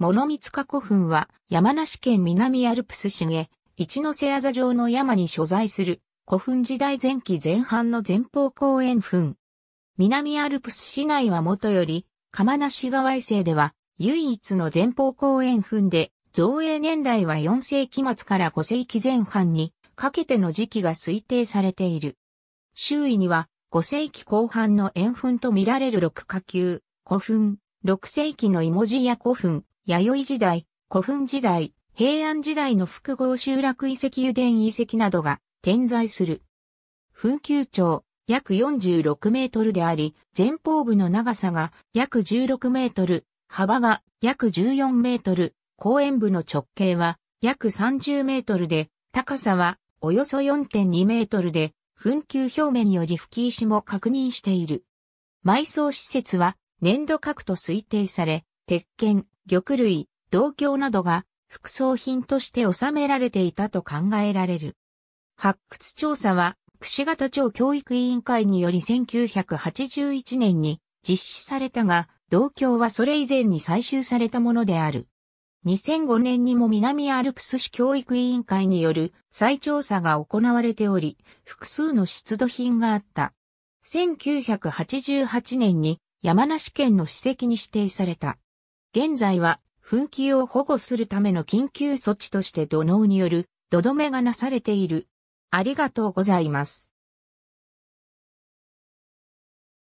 物見塚古墳は山梨県南アルプス市へ、一ノ瀬あ座城の山に所在する古墳時代前期前半の前方後円墳。南アルプス市内はもとより、釜梨川衛星では唯一の前方後円墳で、造営年代は4世紀末から5世紀前半にかけての時期が推定されている。周囲には5世紀後半の円墳と見られる六下級、古墳、6世紀の芋地や古墳、弥生時代、古墳時代、平安時代の複合集落遺跡油田遺跡などが点在する。墳丘町、約46メートルであり、前方部の長さが約16メートル、幅が約14メートル、公園部の直径は約30メートルで、高さはおよそ4.2メートルで、墳丘表面より吹石も確認している。埋葬施設は粘土核と推定され、鉄拳、玉類、銅鏡などが副葬品として収められていたと考えられる。発掘調査は、櫛形町教育委員会により1981年に実施されたが、銅鏡はそれ以前に採集されたものである。2005年にも南アルプス市教育委員会による再調査が行われており、複数の出土品があった。1988年に山梨県の史跡に指定された。現在は紛糾を保護するための緊急措置として土のうによる土留めがなされている。ありがとうございます。